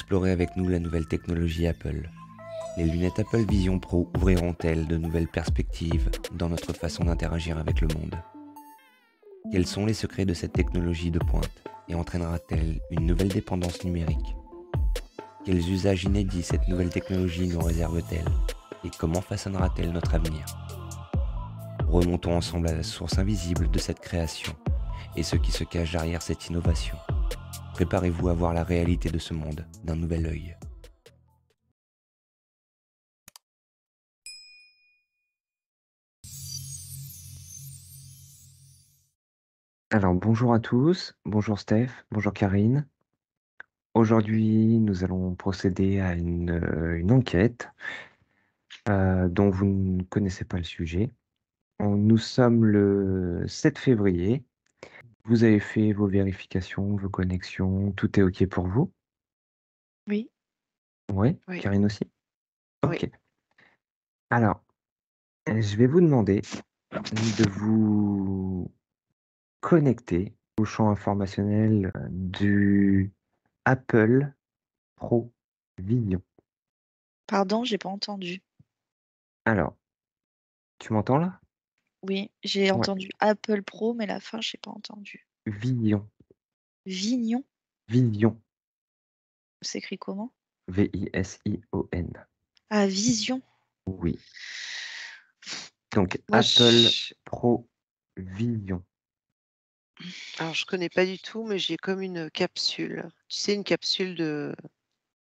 explorer avec nous la nouvelle technologie Apple. Les lunettes Apple Vision Pro ouvriront-elles de nouvelles perspectives dans notre façon d'interagir avec le monde Quels sont les secrets de cette technologie de pointe et entraînera-t-elle une nouvelle dépendance numérique Quels usages inédits cette nouvelle technologie nous réserve-t-elle et comment façonnera-t-elle notre avenir Remontons ensemble à la source invisible de cette création et ce qui se cache derrière cette innovation préparez-vous à voir la réalité de ce monde d'un nouvel œil. Alors bonjour à tous, bonjour Steph, bonjour Karine. Aujourd'hui, nous allons procéder à une, euh, enquête euh, dont vous ne connaissez pas le sujet. nous sommes le 7 février vous avez fait vos vérifications, vos connexions, tout est OK pour vous Oui. oui, Karine aussi OK. Alors, je vais vous demander de vous connecter au champ informationnel euh, du Apple Pro Vision. Pardon, j'ai pas entendu. Alors, tu m'entends là oui, j'ai entendu Apple Pro, mais la fin, je n'ai pas entendu. Vignon. Vignon, Vignon. c'est comment? V-I-S-I-O-N. Ah, Vision. Oui. Donc, Apple Pro Vignon. Alors, je connais pas du tout, mais j'ai comme une capsule. Tu sais, une capsule de,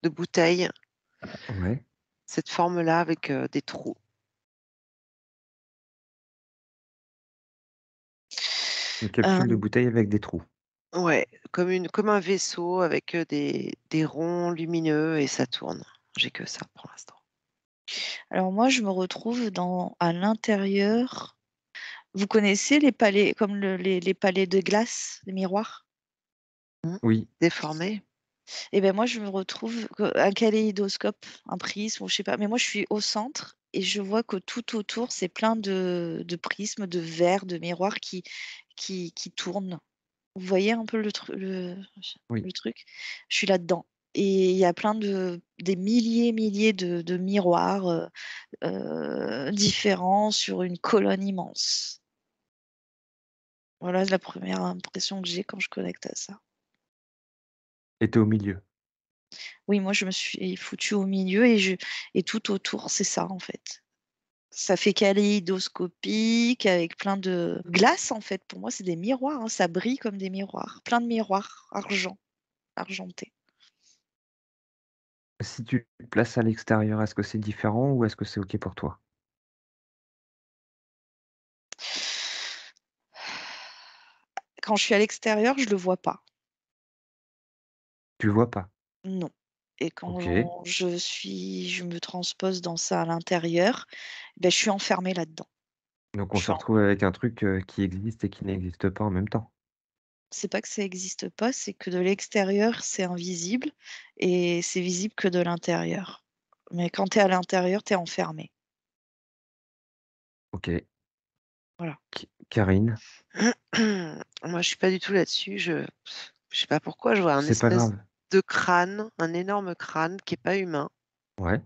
de bouteille, Ouais. cette forme-là avec euh, des trous. Une capsule de bouteille avec des trous. Ouais, comme, une, comme un vaisseau avec des, ronds lumineux et ça tourne. J'ai que ça pour l'instant. Alors moi, je me retrouve dans, à l'intérieur. Vous connaissez les palais, comme les, palais de glace, les miroirs mmh. Oui. Déformés. Et eh bien moi, je me retrouve un kaléidoscope, un prisme, je sais pas. Mais moi, je suis au centre et je vois que tout autour, c'est plein de, de prismes, de verres, de miroirs qui, qui, qui tourne. Vous voyez un peu le, le, truc Je suis là-dedans. Et il y a plein de des milliers milliers de, miroirs euh, euh, différents sur une colonne immense. Voilà la première impression que j'ai quand je connecte à ça. Et es au milieu. Oui, moi je me suis foutu au milieu et, je, et tout autour, c'est ça en fait ça fait kaléidoscopique avec plein de glace en fait. Pour moi, c'est des miroirs, hein. ça brille comme des miroirs, plein de miroirs argent, argentés. Si tu te places à l'extérieur, est-ce que c'est différent ou est-ce que c'est ok pour toi Quand je suis à l'extérieur, je le vois pas. Tu le vois pas Non. Et quand je suis, je me transpose dans ça à l'intérieur, ben, je suis enfermée là-dedans. Donc on se retrouve avec un truc qui existe et qui n'existe pas en même temps. C'est pas que ça n'existe pas, c'est que de l'extérieur, c'est invisible et c'est visible que de l'intérieur. Mais quand tu es à l'intérieur, tu es enfermé. Ok. Voilà. Karine, Moi, je suis pas du tout là-dessus. Je, ne sais pas pourquoi. Je vois un c'est pas grave de crâne, un énorme crâne qui n'est pas humain. Ouais.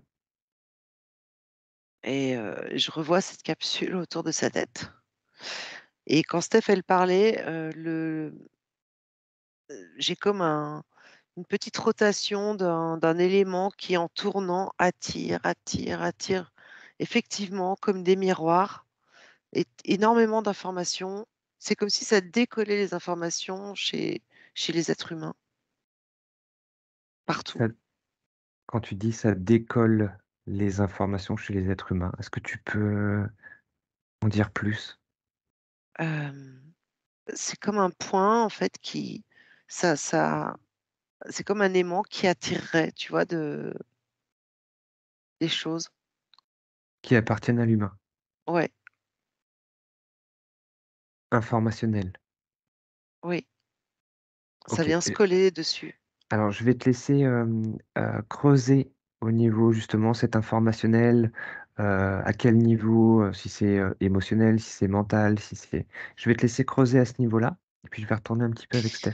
Et je revois cette capsule autour de sa tête. Et quand Steph, elle parlait, le... j'ai comme un, une petite rotation d'un, d'un élément qui, en tournant, attire, attire, attire, effectivement, comme des miroirs, et énormément d'informations. C'est comme si ça décollait les informations chez, chez les êtres humains partout. quand tu dis ça décolle les informations chez les êtres humains, est-ce que tu peux en dire plus? c'est comme un point en fait qui ça ça c'est comme un aimant qui attirerait, tu vois, de des choses. Qui appartiennent à l'humain? Ouais. Informationnel. Oui. Ça vient se coller dessus. Alors, je vais te laisser creuser au niveau justement cet informationnel, à quel niveau, si c'est émotionnel, si c'est mental, si c'est... Je vais te laisser creuser à ce niveau-là, et puis je vais retourner un petit peu avec Steph.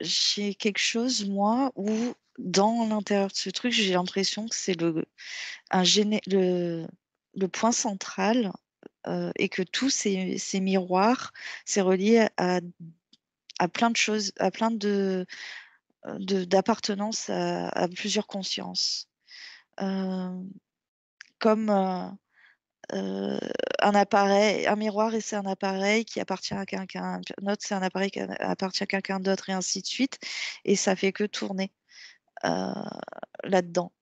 j'ai quelque chose, moi, où dans l'intérieur de ce truc, j'ai l'impression que c'est le, un le, point central et que tous ces, ces miroirs, c'est relié à à plein de choses, à plein de euh, d'appartenance à, plusieurs consciences. comme euh, euh, un appareil, un miroir, et c'est un appareil qui appartient à quelqu'un d'autre, c'est un appareil qui appartient à quelqu'un d'autre, et ainsi de suite. Et ça fait que tourner là-dedans.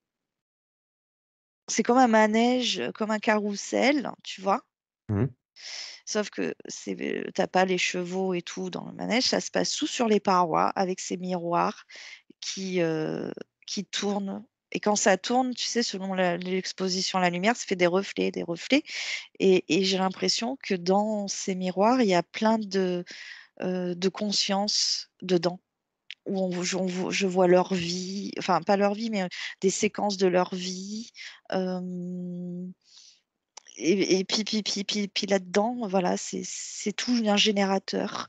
C'est comme un manège, comme un carrousel, tu vois. Mmh Sauf que tu pas les chevaux et tout dans le manège, ça se passe sous sur les parois avec ces miroirs qui, qui tournent. Et quand ça tourne, tu sais, selon l'exposition à la lumière, ça fait des reflets, des reflets. Et, j'ai l'impression que dans ces miroirs, il y a plein de, de conscience dedans où je, je, vois leur vie, enfin pas leur vie, mais des séquences de leur vie. Euh, et, puis, là-dedans, voilà, c'est tout un générateur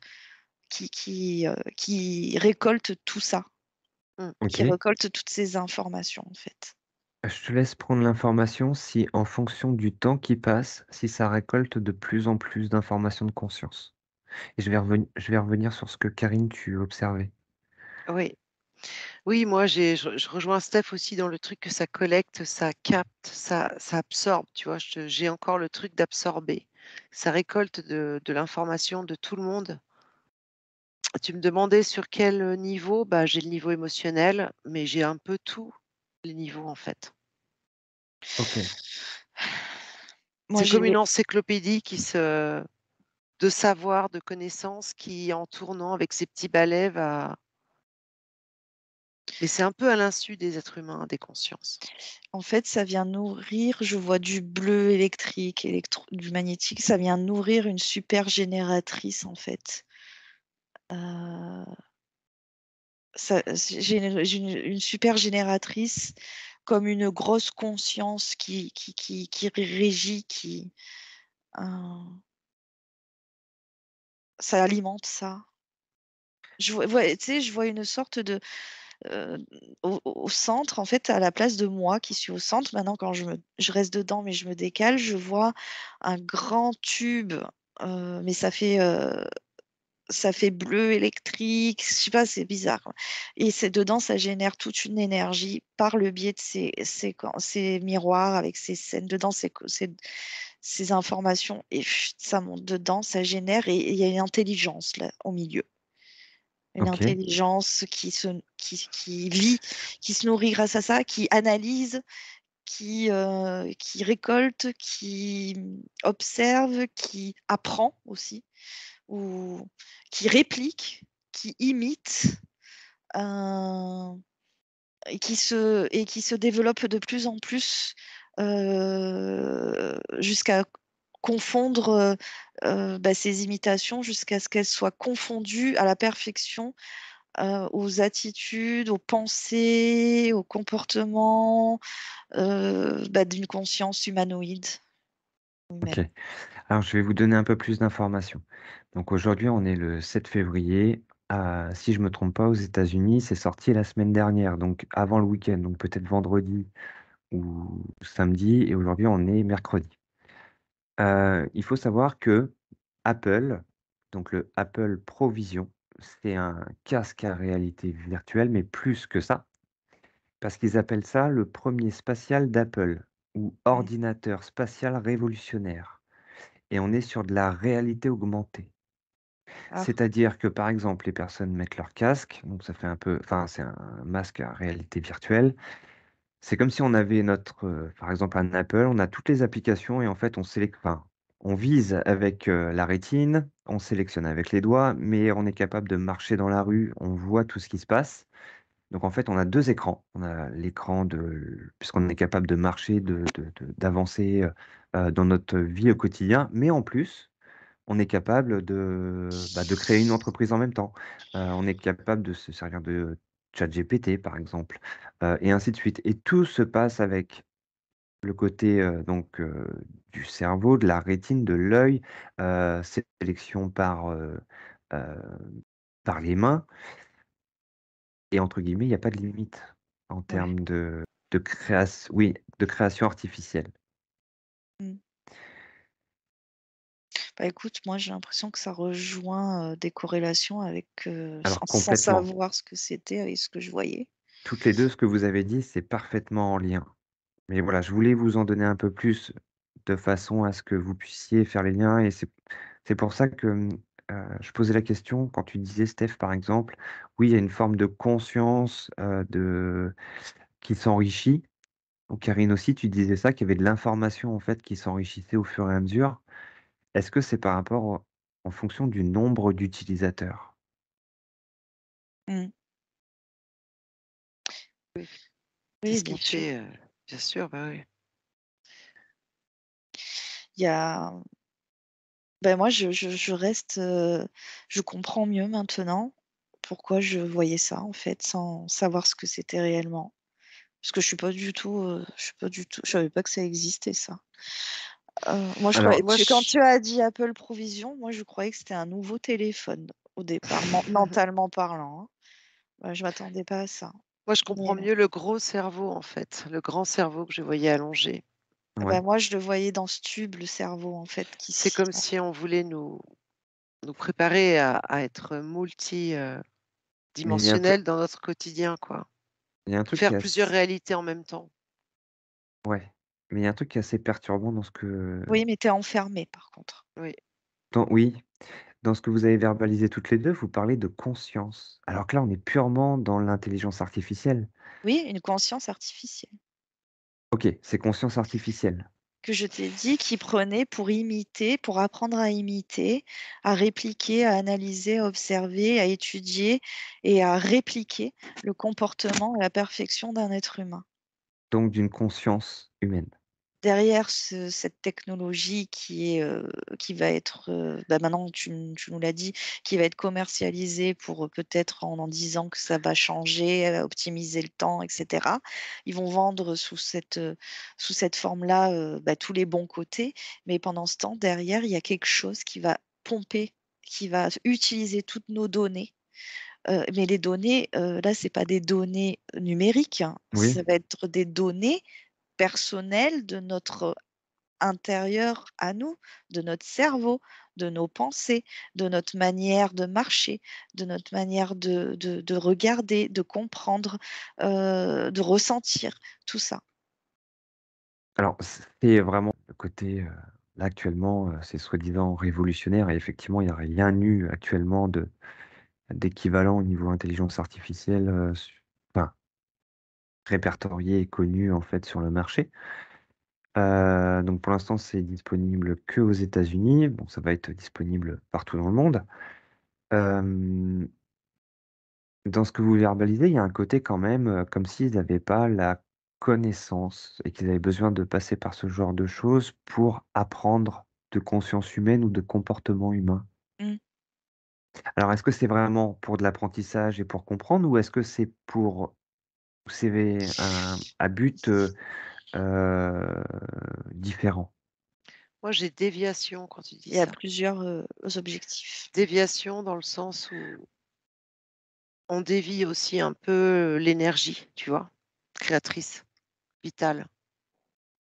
qui, qui, euh, qui récolte tout ça, mmh. qui récolte toutes ces informations en fait. Euh, je te laisse prendre l'information si, en fonction du temps qui passe, si ça récolte de plus en plus d'informations de conscience. Et je vais, je vais revenir sur ce que Karine, tu observais. Oui, oui, moi, je, rejoins Steph aussi dans le truc que ça collecte, ça capte, ça, ça absorbe. Tu vois, j'ai encore le truc d'absorber. Ça récolte de, l'information de tout le monde. Tu me demandais sur quel niveau bah, J'ai le niveau émotionnel, mais j'ai un peu tout les niveaux en fait. C'est comme une encyclopédie qui se de savoir, de connaissances qui, en tournant avec ses petits balais, va, mais c'est un peu à l'insu des êtres humains, des consciences. En fait, ça vient nourrir, je vois du bleu électrique, du magnétique, ça vient nourrir une super génératrice, en fait. Euh, une, super génératrice comme une grosse conscience qui, qui, qui, qui régit, qui. Euh, ça alimente ça. tu sais, je vois une sorte de, euh, au, centre, en fait, à la place de moi qui suis au centre. Maintenant, quand je, reste dedans, mais je me décale, je vois un grand tube, euh, mais ça fait euh, ça fait bleu électrique, je sais pas, c'est bizarre. Et c'est dedans, ça génère toute une énergie par le biais de ces, ces miroirs avec ces scènes dedans, ces, ces informations. Et ça monte dedans, ça génère et il y a une intelligence là, au milieu une intelligence qui, se, qui, qui qui se nourrit grâce à ça, qui analyse, qui, euh, qui récolte, qui observe, qui apprend aussi, ou qui réplique, qui imite, euh, et, qui se, et qui se développe de plus en plus euh, jusqu'à confondre bah, ces imitations jusqu'à ce qu'elles soient confondues à la perfection aux attitudes, aux pensées, aux comportements bah, d'une conscience humanoïde. Alors, je vais vous donner un peu plus d'informations. Donc, aujourd'hui, on est le 7 février. si je ne me trompe pas, aux États-Unis, c'est sorti la semaine dernière, donc avant le week-end, donc peut-être vendredi ou samedi. Et aujourd'hui, on est mercredi il faut savoir que Apple, donc le Apple Provision, c'est un casque à réalité virtuelle, mais plus que ça, parce qu'ils appellent ça le premier spatial d'Apple ou ordinateur spatial révolutionnaire et on est sur de la réalité augmentée. Ah. C'est-à-dire que, par exemple, les personnes mettent leur casque, donc ça fait un peu enfin, c'est un masque à réalité virtuelle c'est comme si on avait notre, euh, par exemple un Apple, on a toutes les applications et en fait on on vise avec, euh, la rétine, on sélectionne avec les doigts, mais on est capable de marcher dans la rue, on voit tout ce qui se passe. Donc en fait, on a deux écrans. On a l'écran de puisqu'on est capable de marcher, de d'avancer, euh, dans notre vie au quotidien, mais en plus, on est capable de, bah, de créer une entreprise en même temps. on est capable de se servir de GPT, par exemple, euh, et ainsi de suite. Et tout se passe avec le côté euh, donc euh, du cerveau, de la rétine, de l'œil, sélection par, par les mains. Et entre guillemets, il n'y a pas de limite en termes de, de, oui, de création artificielle. Bah, écoute, moi j'ai l'impression que ça rejoint des corrélations avec sans, savoir ce que c'était et ce que je voyais. toutes les deux, ce que vous avez dit, c'est parfaitement en lien. Mais voilà, je voulais vous en donner un peu plus de façon à ce que vous puissiez faire les liens. Et c'est pour ça que mmh, je posais la question quand tu disais, Steph, par exemple, oui, il y a une forme de conscience de... qui s'enrichit. Donc, Karine aussi, tu disais ça, qu'il y avait de l'information en fait qui s'enrichissait au fur et à mesure. Est-ce que c'est par rapport en fonction du nombre d'utilisateurs? Mmh. Oui. Euh, bien sûr. bah, oui. Il y a ben moi je reste, euh, je comprends mieux maintenant pourquoi je voyais ça, en fait, sans savoir ce que c'était réellement. Parce que je suis pas du tout, euh, je suis pas du tout je savais pas que ça existait ça. Euh, moi, quand tu as dit Apple Provision, moi je croyais que c'était un nouveau téléphone au départ, mentalement parlant. Hein. Bah, je m'attendais pas à ça. Moi, je comprends mieux le gros cerveau en fait, le grand cerveau que je voyais allongé. Bah, moi, je le voyais dans ce tube, le cerveau en fait. Qui C'est comme si on voulait nous, nous préparer à, être multidimensionnel dans notre quotidien, quoi. Il y a un truc Faire plusieurs réalités en même temps. Ouais, mais il y a un truc qui est assez perturbant dans ce que Oui, mais tu es enfermé par contre. Oui. dans- oui, dans ce que vous avez verbalisé toutes les deux, vous parlez de conscience. Alors que là, on est purement dans l'intelligence artificielle. Oui, une conscience artificielle OK, c'est conscience artificielle. que je t'ai dit qui prenait pour imiter, pour apprendre à imiter, à répliquer, à analyser, à observer, à étudier et à répliquer le comportement et la perfection d'un être humain. Donc d'une conscience humaine derrière cette technologie qui, va être, bah, maintenant tu, nous l'as dit, qui va être commercialisée pour peut-être en en disant que ça va changer, optimiser le temps, etc. Ils vont vendre sous cette, forme-là bah, tous les bons côtés, mais pendant ce temps, derrière, il y a quelque chose qui va pomper, qui va utiliser toutes nos données mais les données, là, ce n'est pas des données numériques, hein, ça va être des données personnel de notre intérieur à nous, de notre cerveau, de nos pensées, de notre manière de marcher, de notre manière de, regarder, de comprendre, euh, de ressentir, tout ça. Alors, c'est vraiment le côté, euh, là actuellement, euh, c'est soi-disant révolutionnaire, et effectivement, il n'y a rien eu actuellement d'équivalent au niveau intelligence artificielle répertorié et connu en fait sur le marché. Euh, donc pour l'instant, c'est disponible que aux États-Unis. Bon, ça va être disponible partout dans le monde. dans ce que vous verbalisez, il y a un côté quand même euh, comme s'ils n'avaient pas la connaissance et qu'ils avaient besoin de passer par ce genre de choses pour apprendre de conscience humaine ou de comportement humain. Mmh. Alors, est-ce que c'est vraiment pour de l'apprentissage et pour comprendre, ou est-ce que c'est pour CV, un, euh, à but euh, euh, différent Moi, j'ai déviation quand tu dis. Il y a plusieurs objectifs. Déviation dans le sens où on dévie aussi un peu l'énergie, tu vois, créatrice, vitale.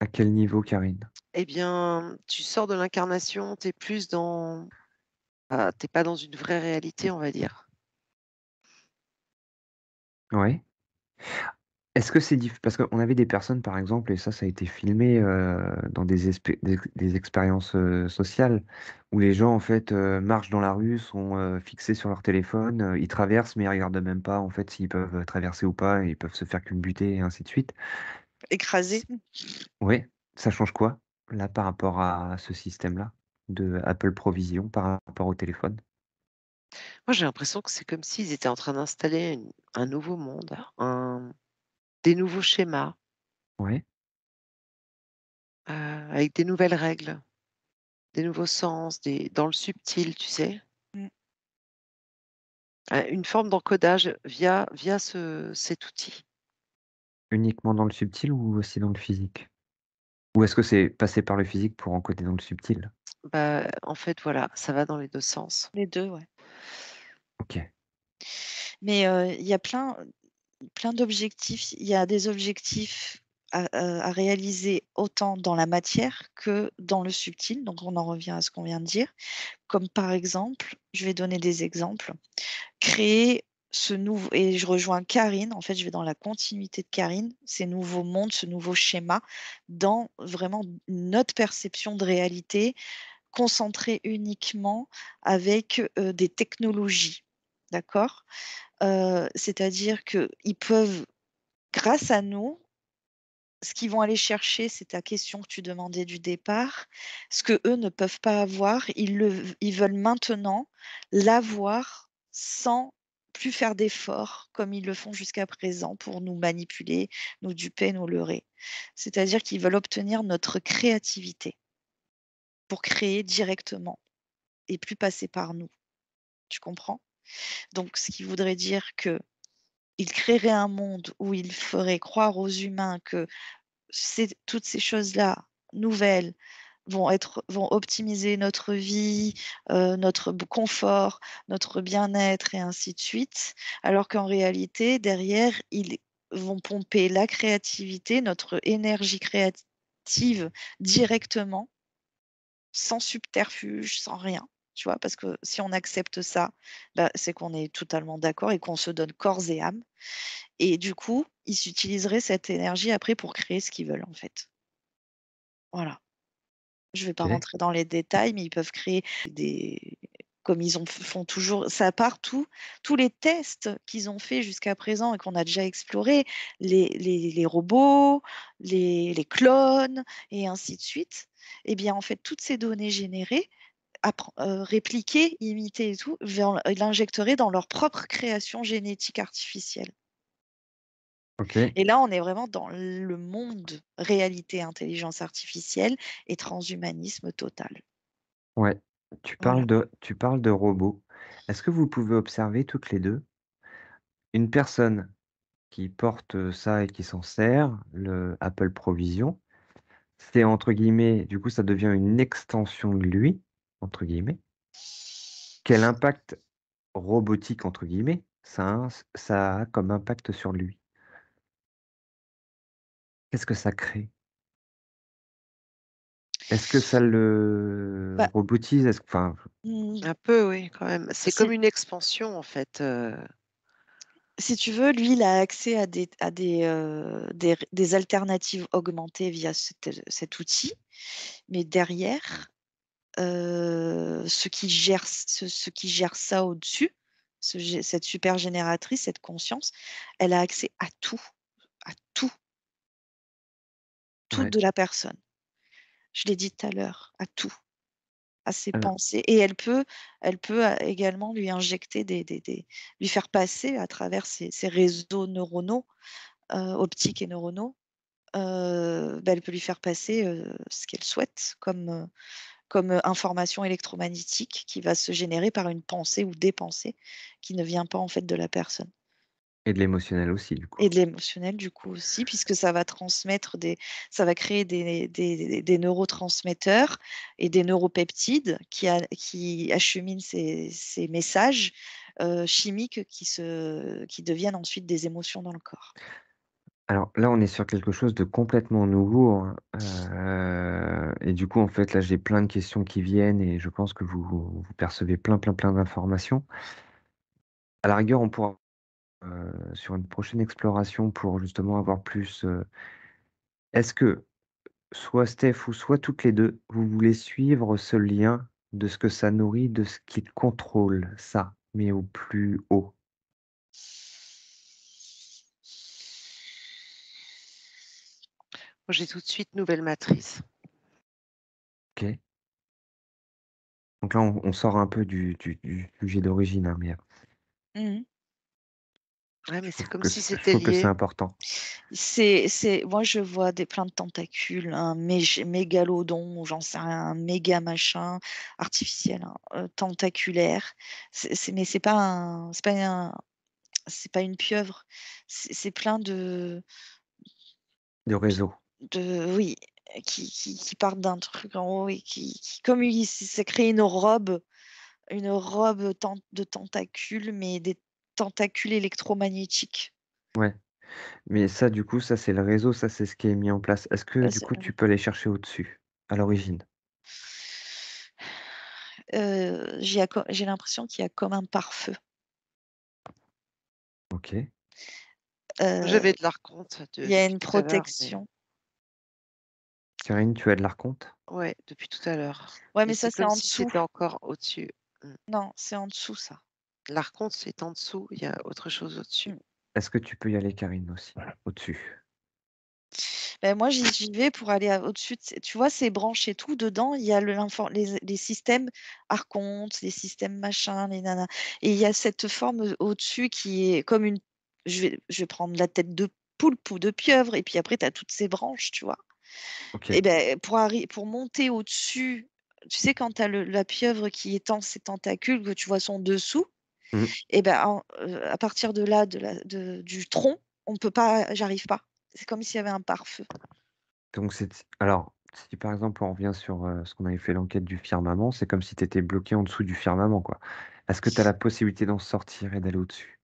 À quel niveau, Karine Eh bien, tu sors de l'incarnation, tu es plus dans. Tu t'es pas dans une vraie réalité, on va dire. Oui. Est-ce que c'est difficile Parce qu'on avait des personnes, par exemple, et ça, ça a été filmé euh, dans des, des, des expériences euh, sociales, où les gens, en fait, euh, marchent dans la rue, sont fixés sur leur téléphone, ils traversent, mais ils regardent même pas, en fait, s'ils peuvent traverser ou pas, ils peuvent se faire culbuter, et ainsi de suite. Écrasés. Oui, ça change quoi, là, par rapport à ce système-là, de Apple Provision, par rapport au téléphone Moi, j'ai l'impression que c'est comme s'ils étaient en train d'installer un nouveau monde, hein. un des nouveaux schémas, Ouais. Euh, avec des nouvelles règles, des nouveaux sens, des, dans le subtil, tu sais. Mm. Une forme d'encodage via, via ce- cet outil. Uniquement dans le subtil ou aussi dans le physique? Ou est-ce que c'est passé par le physique pour encoder dans le subtil? Bah, en fait, voilà, ça va dans les deux sens. Les deux, ouais. Ok. Mais euh, il y a plein, plein d'objectifs. Il y a des objectifs euh, à, réaliser autant dans la matière que dans le subtil. Donc on en revient à ce qu'on vient de dire. Comme par exemple, je vais donner des exemples, créer ce nouveau, et je rejoins Karine, en fait je vais dans la continuité de Karine, ces nouveaux mondes, ce nouveau schéma, dans vraiment notre perception de réalité concentrée uniquement avec euh, des technologies D'accord C'est-à-dire qu'ils peuvent, grâce à nous, ce qu'ils vont aller chercher, c'est ta question que tu demandais du départ, ce que eux ne peuvent pas avoir, ils, le, ils veulent maintenant l'avoir sans plus faire d'efforts comme ils le font jusqu'à présent pour nous manipuler, nous duper, nous leurrer. C'est-à-dire qu'ils veulent obtenir notre créativité pour créer directement et plus passer par nous. Tu comprends donc, ce qui voudrait dire que il créerait un monde où il ferait croire aux humains que toutes ces choses-là nouvelles vont, optimiser notre vie, euh, notre confort, notre bien-être et ainsi de suite, alors qu'en réalité, derrière, ils vont pomper la créativité, notre énergie créative directement, sans subterfuge, sans rien tu parce que si on accepte ça, bah, c'est qu'on est totalement d'accord et qu'on se donne corps et âme. Et du coup, ils utiliseraient cette énergie après pour créer ce qu'ils veulent, en fait. Voilà. Je ne vais pas rentrer dans les détails, mais ils peuvent créer des, comme ils ont, font toujours, ça part tous les tests qu'ils ont fait jusqu'à présent et qu'on a déjà explorés, les, robots, les, les, clones et ainsi de suite. Eh bien, en fait, toutes ces données générées, euh, répliquer, imiter et tout, euh, l'injecteraient dans leur propre création génétique artificielle. Et là, on est vraiment dans le monde réalité, intelligence artificielle et transhumanisme total. Ouais. Tu parles, de, tu parles de robots. Est-ce que vous pouvez observer toutes les deux une personne qui porte ça et qui s'en sert, le Apple Provision, c'est entre guillemets, du coup, ça devient une extension de lui entre guillemets, quel impact robotique, entre guillemets, ça a, ça a comme impact sur lui Qu'est-ce que ça crée Est-ce que ça le bah robotise Est-ce, enfin, mmh. Un peu, oui, quand même. C'est, comme une expansion, en fait. Euh. Si tu veux, lui, il a accès à des, à des, euh, des, alternatives augmentées via cet, cet outil. Mais derrière, euh, ce qui gère ce qui gère ça au-dessus, cette super génératrice, cette conscience, elle a accès à tout, à tout, tout de la personne. Je l'ai dit tout à l'heure, à tout, à ses ah. pensées. Et elle peut, elle peut euh, également lui injecter des, des, lui faire passer à travers ses, réseaux neuronaux, euh, optiques et neuronaux, bah, elle peut lui faire passer ce qu'elle souhaite comme, comme information électromagnétique qui va se générer par une pensée ou des pensées qui ne vient pas en fait de la personne. Et de l'émotionnel aussi, Et de l'émotionnel, du coup, aussi, puisque ça va transmettre des. Ça va créer des, neurotransmetteurs et des neuropeptides qui, acheminent ces, messages chimiques qui, se, qui deviennent ensuite des émotions dans le corps. Alors là, on est sur quelque chose de complètement nouveau, hein, euh, et du coup, en fait, là, j'ai plein de questions qui viennent et je pense que vous percevez plein, plein, plein d'informations. À la rigueur, on pourra, euh, sur une prochaine exploration pour justement avoir plus, euh, est-ce que soit Steph ou soit toutes les deux, vous voulez suivre ce lien de ce que ça nourrit, de ce qui contrôle ça, mais au plus haut? J'ai tout de suite nouvelle matrice. Ok. Donc là, on, sort un peu du, sujet d'origine, hein, mhm. Oui, mais c'est comme si c'était lié. Je trouve que c'est important. C'est, c'est, moi, je vois des, plein de tentacules, un hein, mégalodon, j'en sais rien, un méga machin artificiel, hein, euh, tentaculaire. mais c'est pas pas une pieuvre. c'est plein de. De réseaux oui, qui, qui, partent d'un truc en haut et qui, comme il s'est créé une robe, une robe de tentacules, mais des tentacules électromagnétiques. Ouais. Mais ça, du coup, ça c'est le réseau, ça c'est ce qui est mis en place. Est-ce que bah, du coup tu peux les chercher au-dessus, à l'origine euh, J'ai l'impression qu'il y a comme un pare-feu. Ok. Euh, J'avais de larc Il y a une protection. Karine, tu as de l'arconte? Ouais, depuis tout à l'heure. Ouais, mais ça, c'est en dessous. encore au-dessus. Mmh. Non, c'est en dessous, ça. L'arconte, c'est en dessous. Il y a autre chose au-dessus. Mmh. Est-ce que tu peux y aller, Karine, aussi Au-dessus ben moi, j'y vais pour aller au-dessus. tu vois, ces branches et tout, dedans, il y a les, les, systèmes archontes, les systèmes machins, les nanas. Et il y a cette forme au-dessus qui est comme une. Je vais, je vais prendre la tête de poulpe ou de pieuvre, et puis après, tu as toutes ces branches, tu vois. Et ben, pour, pour monter au-dessus, tu sais, quand tu as la pieuvre qui étend ses tentacules, que tu vois son dessous, mmh et ben, euh, à partir de là, de la, du tronc, on peut pas, j'arrive pas. C'est comme s'il y avait un pare-feu. c'est. Alors, si par exemple on revient sur euh, ce qu'on avait fait l'enquête du firmament, c'est comme si tu étais bloqué en dessous du firmament. quoi. Est-ce que tu as la possibilité d'en sortir et d'aller au-dessus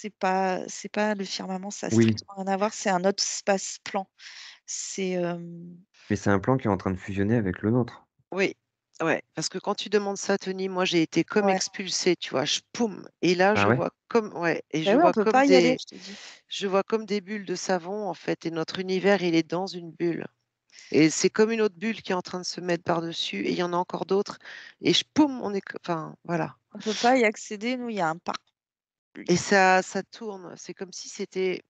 c'est pas c'est pas le firmament, ça n'a oui. rien à voir, c'est un autre espace-plan. C'est Mais c'est un plan qui est en train de fusionner avec le nôtre. Oui. Ouais, parce que quand tu demandes ça, Tony, moi j'ai été comme expulsée, tu vois, je poum. Et là, ah je vois comme ouais, et bah je, vois comme des, je, vois comme des bulles de savon en fait, et notre univers il est dans une bulle. Et c'est comme une autre bulle qui est en train de se mettre par-dessus, et il y en a encore d'autres. Et je, poum, on est. Enfin, voilà. On ne peut pas y accéder, nous, il y a un parc et ça, ça tourne. C'est comme si c'était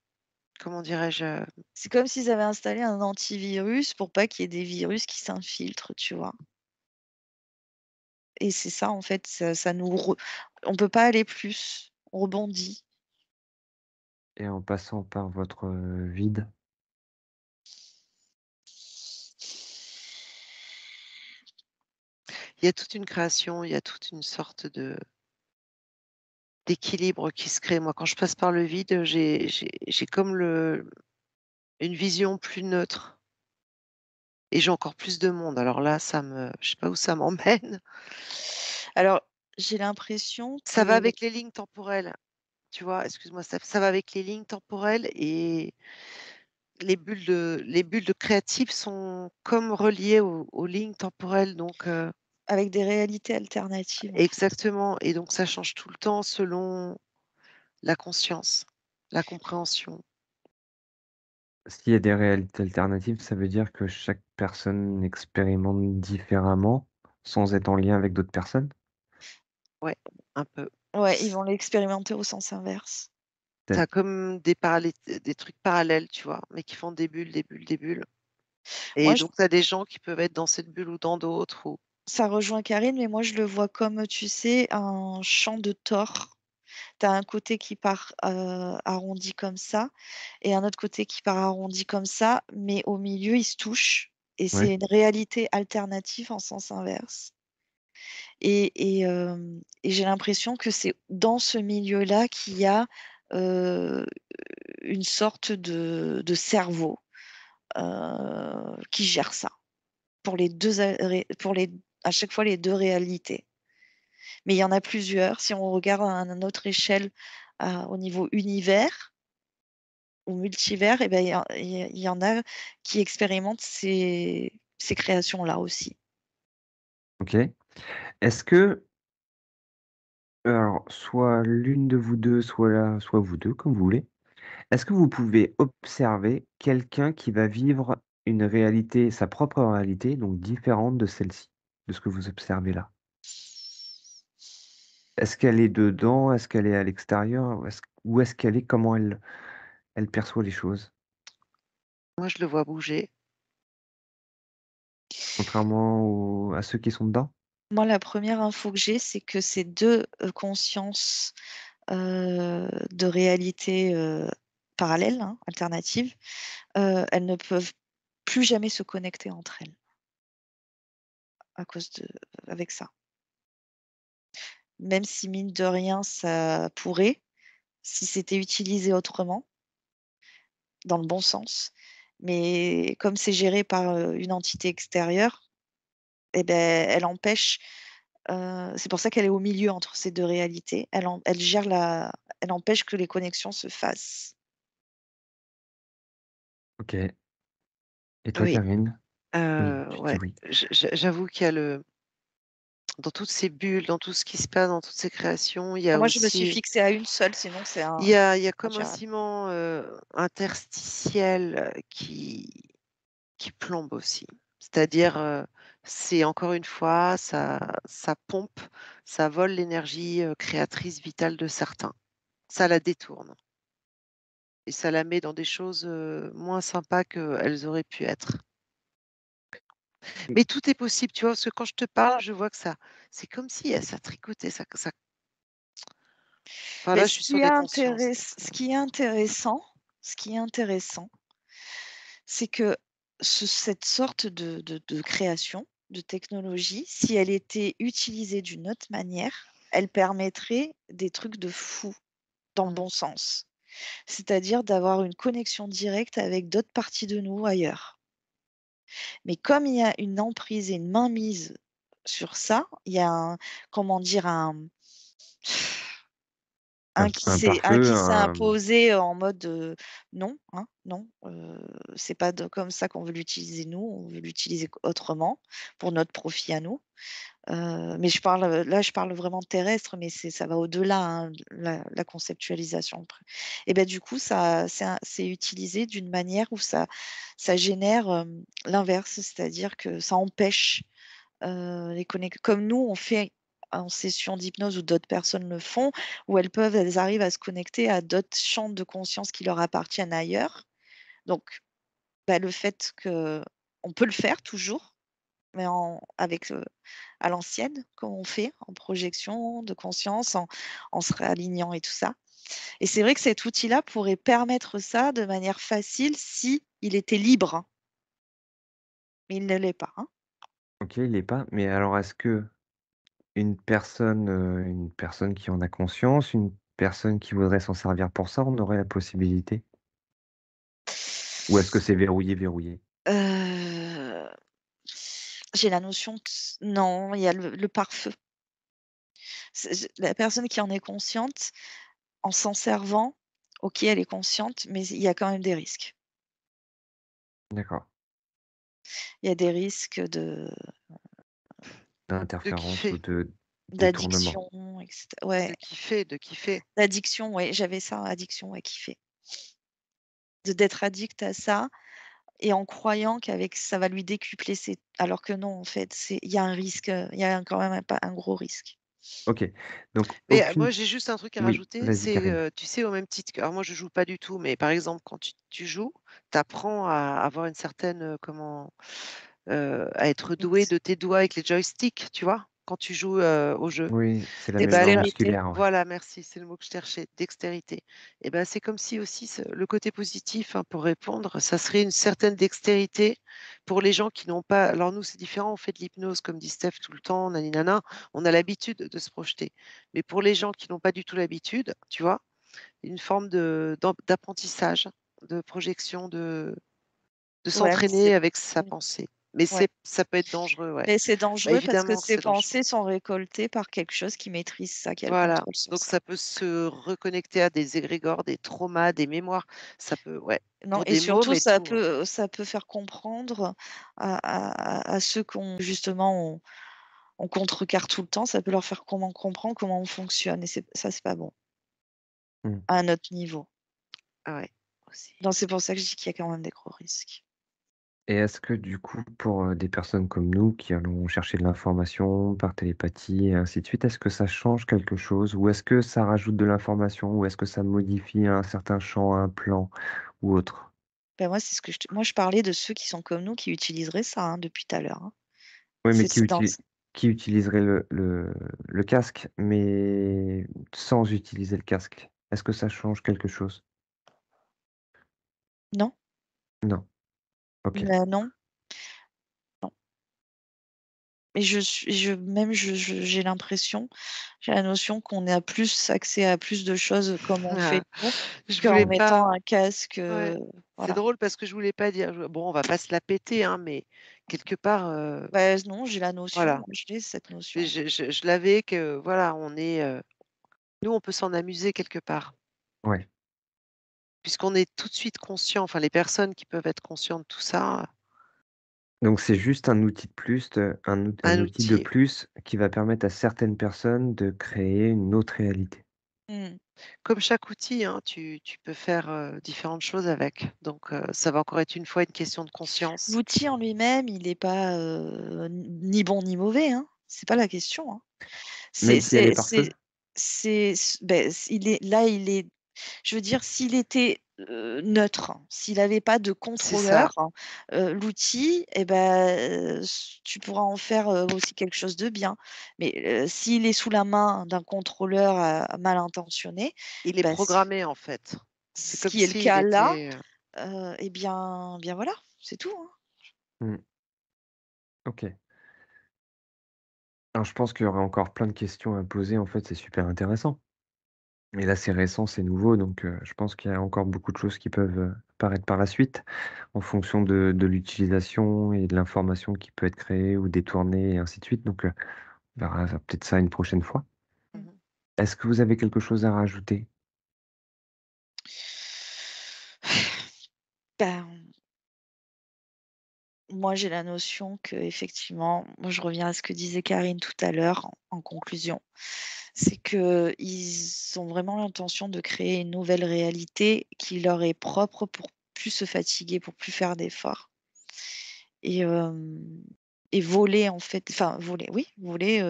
comment dirais-je euh, C'est comme s'ils avaient installé un antivirus pour pas qu'il y ait des virus qui s'infiltrent, tu vois. Et c'est ça, en fait, ça, nous. On peut pas aller plus. On rebondit. Et en passant par votre euh, vide Il y a toute une création, il y a toute une sorte de, équilibre qui se crée. Moi, quand je passe par le vide, j'ai comme le, une vision plus neutre. Et j'ai encore plus de monde. Alors là, ça me, je sais pas où ça m'emmène. Alors, j'ai l'impression. Ça va avec les lignes temporelles. Tu vois, excuse-moi, ça, va avec les lignes temporelles et les bulles de, les bulles de créatifs sont comme reliées aux, lignes temporelles. Donc, euh, avec des réalités alternatives. Exactement. Et donc, ça change tout le temps selon la conscience, la compréhension. S'il y a des réalités alternatives, ça veut dire que chaque personne expérimente différemment sans être en lien avec d'autres personnes Ouais, un peu. Ouais, ils vont l'expérimenter au sens inverse. T'as comme des, des trucs parallèles, tu vois, mais qui font des bulles, des bulles, des bulles. Et donc, tu as des gens qui peuvent être dans cette bulle ou dans d'autres. Ou... Ça rejoint Karine, mais moi je le vois comme, tu sais, un champ de tort. Tu as un côté qui part arrondi comme ça et un autre côté qui part arrondi comme ça, mais au milieu, ils se touchent et c'est une réalité alternative en sens inverse. Et, et, j'ai l'impression que c'est dans ce milieu-là qu'il y a une sorte de, de cerveau qui gère ça pour les deux, pour les à chaque fois les deux réalités. Mais il y en a plusieurs. Si on regarde à une autre échelle au niveau univers ou multivers, eh ben, il y, en a qui expérimentent ces, ces créations-là aussi. Ok. Est-ce que, alors, soit l'une de vous deux, soit, soit vous deux, comme vous voulez, est-ce que vous pouvez observer quelqu'un qui va vivre une réalité, sa propre réalité, donc différente de celle-ci de ce que vous observez là Est-ce qu'elle est dedans Est-ce qu'elle est à l'extérieur Où est-ce qu'elle est Comment elle, elle perçoit les choses Moi, je le vois bouger. Contrairement à ceux qui sont dedans Moi, la première info que j'ai, c'est que ces deux euh, consciences euh, de réalité euh, parallèle, hein, alternative, elles ne peuvent plus jamais se connecter entre elles à cause de, avec ça. Même si mine de rien, ça pourrait, si c'était utilisé autrement, dans le bon sens. Mais comme c'est géré par euh, une entité extérieure, et eh ben, elle empêche. Euh, c'est pour ça qu'elle est au milieu entre ces deux réalités. Elle, elle, gère la, elle empêche que les connexions se fassent. Ok. Et toi, euh, ouais. J'avoue qu'il y a le. Dans toutes ces bulles, dans tout ce qui se passe, dans toutes ces créations, il y ah, a Moi, je me suis fixée à une seule, sinon c'est un. Il y a, il y a comme un ciment euh, interstitiel euh, qui, qui plombe aussi. C'est-à-dire, euh, c'est encore une fois, ça, ça pompe, ça vole l'énergie créatrice vitale de certains. Ça la détourne. Et ça la met dans des choses moins sympas qu'elles auraient pu être. Mmh. Mais tout est possible, tu vois, parce que quand je te parle, je vois que ça, c'est comme si eh, ça tricotait, ça. ça... là, je suis ce, qui ce qui est intéressant, ce qui est intéressant, c'est que cette sorte de création, de technologie, si elle était utilisée d'une autre manière, elle permettrait des trucs de fou, dans le bon sens. C'est-à-dire d'avoir une connexion directe avec d'autres parties de nous ailleurs. Mais comme il y a une emprise et une mainmise sur ça, il y a, un, comment dire, un, un, qui s'est imposé en mode non, hein, non, c'est pas comme ça qu'on veut l'utiliser nous, on veut l'utiliser autrement pour notre profit à nous. mais je parle là, je parle vraiment terrestre, mais ça va au-delà hein, la, conceptualisation. Et ben du coup, ça c'est utilisé d'une manière où ça ça génère l'inverse, c'est-à-dire que ça empêche les connexions. Comme nous, on fait en session d'hypnose ou d'autres personnes le font, où elles peuvent, elles arrivent à se connecter à d'autres champs de conscience qui leur appartiennent ailleurs. Donc, bah, le fait que on peut le faire toujours, mais avec à l'ancienne, comme on fait en projection de conscience, en, se réalignant et tout ça. Et c'est vrai que cet outil-là pourrait permettre ça de manière facile si il était libre. Hein. Mais il ne l'est pas. Hein. Ok, il l'est pas. Mais alors, est-ce que une personne, une personne qui en a conscience, une personne qui voudrait s'en servir pour ça, on aurait la possibilité? Ou est-ce que c'est verrouillé, verrouillé? j'ai la notion que non, il y a le pare-feu. la personne qui en est consciente, en s'en servant, OK, elle est consciente, mais il y a quand même des risques. D'accord. Il y a des risques de d'interférence ou de d'addiction, etc. Ouais. De kiffer, de D'addiction, oui, j'avais ça, addiction, ouais, kiffer. D'être addict à ça et en croyant qu'avec ça va lui décupler ses... Alors que non, en fait, il y a un risque, euh, il y a quand même un, un gros risque. Ok. Donc, mais euh, moi, j'ai juste un truc à rajouter. C'est, euh, tu sais, au même titre que. Alors, moi, je joue pas du tout, mais par exemple, quand tu, joues, tu apprends à avoir une certaine. comment euh, à être mmh. doué de tes doigts avec les joysticks, tu vois quand tu joues euh, au jeu. Oui, c'est la dextérité. musculaire. Voilà, merci, c'est le mot que je cherchais, dextérité. Et eh ben, c'est comme si aussi le côté positif, hein, pour répondre, ça serait une certaine dextérité pour les gens qui n'ont pas. Alors nous, c'est différent, on fait de l'hypnose, comme dit Steph tout le temps, naninana, on a l'habitude de se projeter. Mais pour les gens qui n'ont pas du tout l'habitude, tu vois, une forme d'apprentissage, de, projection, de, de s'entraîner avec sa mmh. pensée. Mais ça peut être dangereux. Ouais. Mais c'est dangereux bah, parce que ces pensées sont récoltées par quelque chose qui maîtrise ça. Qui Donc ça peut se reconnecter à des égrégores, des traumas, des mémoires. Ça peut, ouais. Non, et surtout, ça, hein. peut, ça peut faire comprendre à, à, ceux qu'on justement on, contrecarre tout le temps, ça peut leur faire comment comprendre comment on fonctionne. Et ça, c'est pas bon. Mmh. À un autre niveau. Ah ouais. Donc c'est pour ça que je dis qu'il y a quand même des gros risques. Et est-ce que du coup, pour des personnes comme nous qui allons chercher de l'information par télépathie et ainsi de suite, est-ce que ça change quelque chose ou est-ce que ça rajoute de l'information ou est-ce que ça modifie un certain champ, un plan ou autre? Bah, moi, c'est ce que je moi, je parlais de ceux qui sont comme nous, qui utiliseraient ça hein, depuis tout à l'heure. Hein. Oui, mais qui, utiliseraient le casque, mais sans utiliser le casque? Est-ce que ça change quelque chose? Non? Non. Bah, non. je, suis- je même j'ai l'impression, j'ai la notion qu'on a plus accès à plus de choses comme on fait ah, mettant un casque, euh, C'est drôle parce que je voulais pas dire, bon, on va pas se la péter, hein, mais quelque part, euh bah, non, j'ai la notion, je cette notion. Je, l'avais que, voilà, on est, euh, nous, on peut s'en amuser quelque part. Ouais puisqu'on est tout de suite conscient, enfin les personnes qui peuvent être conscientes de tout ça. Donc c'est juste un outil de plus, un, outil, de plus qui va permettre à certaines personnes de créer une autre réalité. Mmh. Comme chaque outil, hein, tu, peux faire différentes choses avec. Donc ça va encore être une fois une question de conscience. L'outil en lui-même, il n'est pas ni bon ni mauvais. Hein. C'est pas la question. Hein. C'est, c'est, c'est, ben, il est là, il est je veux dire, s'il était neutre, s'il n'avait pas de contrôleur, l'outil, eh ben, tu pourras en faire aussi quelque chose de bien. Mais s'il est sous la main d'un contrôleur mal intentionné, il est ben, programmé en fait. ce qui est le cas là. eh bien, bien voilà, c'est tout. Hein. Mmh. Ok. Alors, je pense qu'il y aurait encore plein de questions à poser. En fait, c'est super intéressant. Et là, c'est récent, c'est nouveau, donc je pense qu'il y a encore beaucoup de choses qui peuvent apparaître par la suite en fonction de, l'utilisation et de l'information qui peut être créée ou détournée et ainsi de suite. Donc, on verra peut-être ça une prochaine fois. Mmh Est-ce que vous avez quelque chose à rajouter ben, Moi, j'ai la notion que, effectivement, moi, je reviens à ce que disait Karine tout à l'heure en conclusion c'est qu'ils ont vraiment l'intention de créer une nouvelle réalité qui leur est propre pour plus se fatiguer, pour plus faire d'efforts. Et, voler, en fait, enfin, voler, oui, voler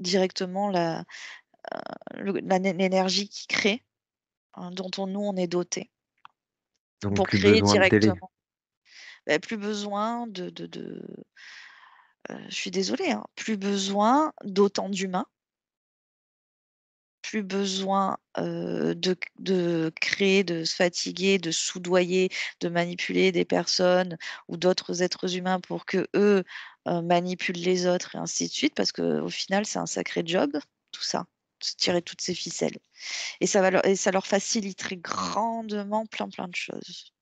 directement l'énergie la, euh, qui crée hein, dont on, nous, on est doté. pour créer directement. Bah, plus besoin de. je suis désolée, hein, plus besoin d'autant d'humains plus besoin de, créer, de se fatiguer, de soudoyer, de manipuler des personnes ou d'autres êtres humains pour que eux manipulent les autres et ainsi de suite, parce qu'au final, c'est un sacré job, tout ça, tirer toutes ces ficelles. Et ça, va leur, et ça leur faciliterait grandement plein, plein de choses.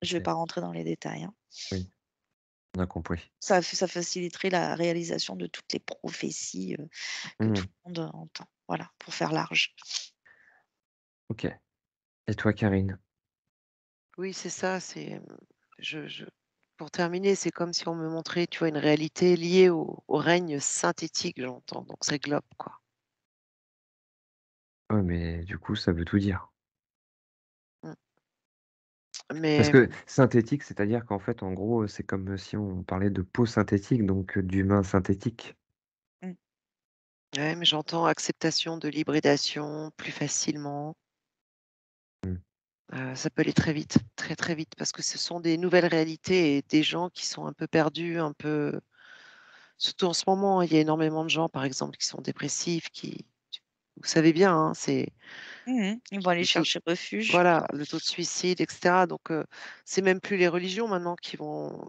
Je ne vais pas rentrer dans les détails. Hein. Oui. Ça, faciliterait la réalisation de toutes les prophéties que tout mmh. le monde entend. Voilà, pour faire large. Ok. Et toi, Karine Oui, c'est ça. C'est mmh, je, pour terminer, c'est comme si on me montrait, tu vois, une réalité liée au, règne synthétique, j'entends. Donc c'est globe, quoi. Oui, mais du coup, ça veut tout dire. Parce que synthétique, c'est-à-dire qu'en fait, en gros, c'est comme euh, si on parlait de peau synthétique, donc d'humain synthétique. Mmh. Oui, mais j'entends acceptation de l'hybridation plus facilement. Mmh. ça peut aller très vite, très très vite, parce que ce sont des nouvelles réalités et des gens qui sont un peu perdus, un peu. Surtout en ce moment, il y a énormément de gens, par exemple, qui sont dépressifs, qui, vous savez bien, hein, c'est. Mmh ils vont aller chercher refuge. Voilà, le taux de suicide, etc. Donc, c'est même plus les religions maintenant qui vont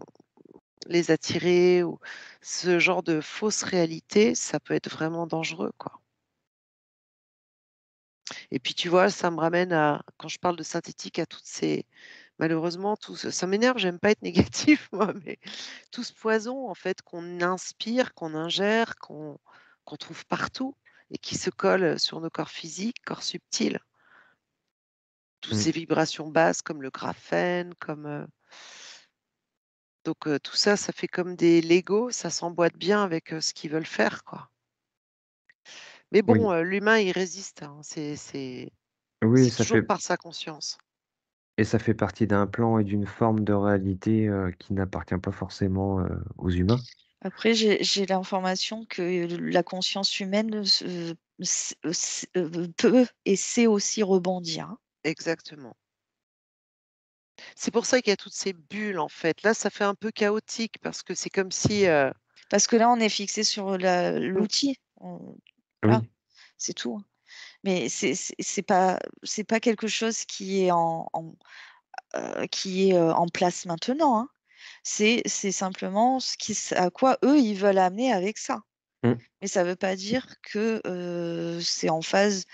les attirer ou ce genre de fausse réalité, ça peut être vraiment dangereux, quoi. Et puis tu vois, ça me ramène à quand je parle de synthétique à toutes ces malheureusement tout ça m'énerve, j'aime pas être négatif moi, mais tout ce poison en fait qu'on inspire, qu'on ingère, qu'on trouve partout et qui se collent euh, sur nos corps physiques, corps subtils. Toutes mmh. ces vibrations basses comme le graphène, comme... Euh, donc euh, tout ça, ça fait comme des Legos, ça s'emboîte bien avec ce qu'ils veulent faire. quoi. Mais bon, l'humain, il résiste. Hein, c'est oui, toujours fait... par sa conscience. Et ça fait partie d'un plan et d'une forme de réalité qui n'appartient pas forcément aux humains. Après, j'ai l'information que la conscience humaine peut et sait aussi rebondir. Hein. Exactement. C'est pour ça qu'il y a toutes ces bulles, en fait. Là, ça fait un peu chaotique parce que c'est comme si. Parce que là, on est fixé sur l'outil. C'est tout. Hein. Mais c'est pas pas quelque chose qui est en, qui est en place maintenant. Hein. C'est simplement à quoi eux, ils veulent amener avec ça. Mmh. Mais ça ne veut pas dire que c'est en phase.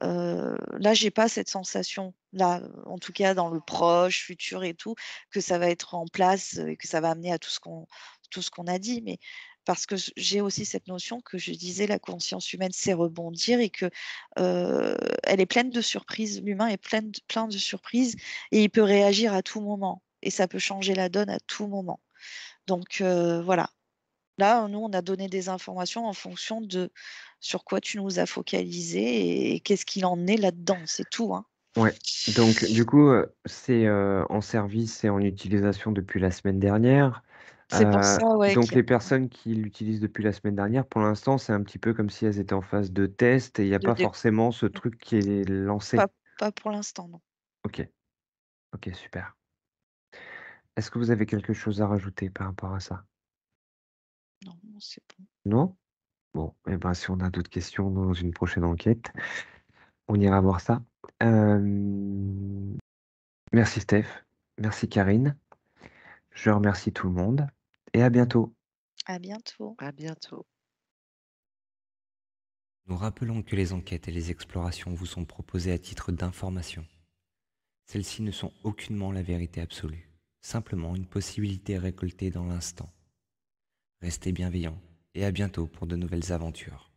là, j'ai pas cette sensation. Là, en tout cas, dans le proche, futur et tout, que ça va être en place et que ça va amener à tout ce qu'on tout ce qu'on a dit. Mais parce que j'ai aussi cette notion que je disais, la conscience humaine c'est rebondir et que elle est pleine de surprises. L'humain est plein de surprises et il peut réagir à tout moment et ça peut changer la donne à tout moment. Donc euh, voilà. Là, nous, on a donné des informations en fonction de sur quoi tu nous as focalisé et, qu'est-ce qu'il en est là-dedans, c'est tout. Hein. Ouais, donc du coup, euh, c'est euh, en service et en utilisation depuis la semaine dernière. C'est pour ça, ouais, donc les personnes qui l'utilisent depuis la semaine dernière, pour l'instant, c'est un petit peu comme si elles étaient en phase de test et il n'y a pas forcément ce truc qui est lancé. pas pour l'instant, non. Ok. Ok, super. Est-ce que vous avez quelque chose à rajouter par rapport à ça? Non, c'est bon. Non? Bon, et eh ben, si on a d'autres questions dans une prochaine enquête, on ira voir ça. merci Steph, merci Karine. Je remercie tout le monde et à bientôt. À bientôt. À bientôt. Nous rappelons que les enquêtes et les explorations vous sont proposées à titre d'information. Celles-ci ne sont aucunement la vérité absolue simplement une possibilité récoltée dans l'instant. Restez bienveillants et à bientôt pour de nouvelles aventures.